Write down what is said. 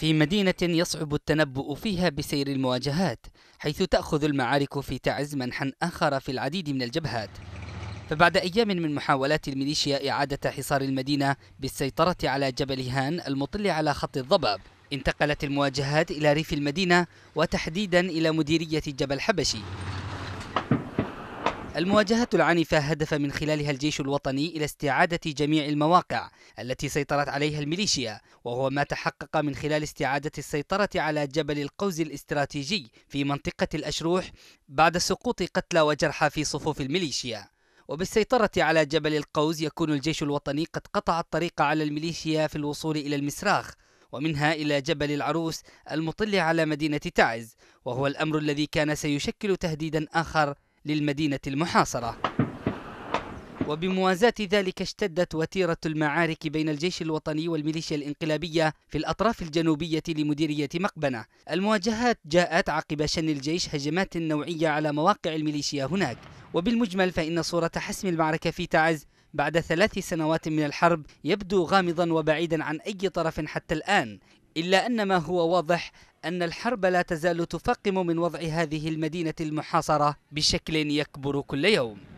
في مدينة يصعب التنبؤ فيها بسير المواجهات حيث تأخذ المعارك في تعز منحا آخر في العديد من الجبهات فبعد أيام من محاولات الميليشيا إعادة حصار المدينة بالسيطرة على جبل هان المطل على خط الضباب انتقلت المواجهات إلى ريف المدينة وتحديدا إلى مديرية جبل حبشي المواجهات العنيفة هدف من خلالها الجيش الوطني إلى استعادة جميع المواقع التي سيطرت عليها الميليشيا وهو ما تحقق من خلال استعادة السيطرة على جبل القوز الاستراتيجي في منطقة الأشروح بعد سقوط قتلى وجرحى في صفوف الميليشيا وبالسيطرة على جبل القوز يكون الجيش الوطني قد قطع الطريق على الميليشيا في الوصول إلى المسراخ ومنها إلى جبل العروس المطل على مدينة تعز وهو الأمر الذي كان سيشكل تهديدا آخر للمدينة المحاصرة وبموازاة ذلك اشتدت وتيرة المعارك بين الجيش الوطني والميليشيا الانقلابية في الأطراف الجنوبية لمديرية مقبنة المواجهات جاءت عقب شن الجيش هجمات نوعية على مواقع الميليشيا هناك وبالمجمل فإن صورة حسم المعركة في تعز بعد ثلاث سنوات من الحرب يبدو غامضا وبعيدا عن أي طرف حتى الآن إلا أن ما هو واضح أن الحرب لا تزال تفقم من وضع هذه المدينة المحاصرة بشكل يكبر كل يوم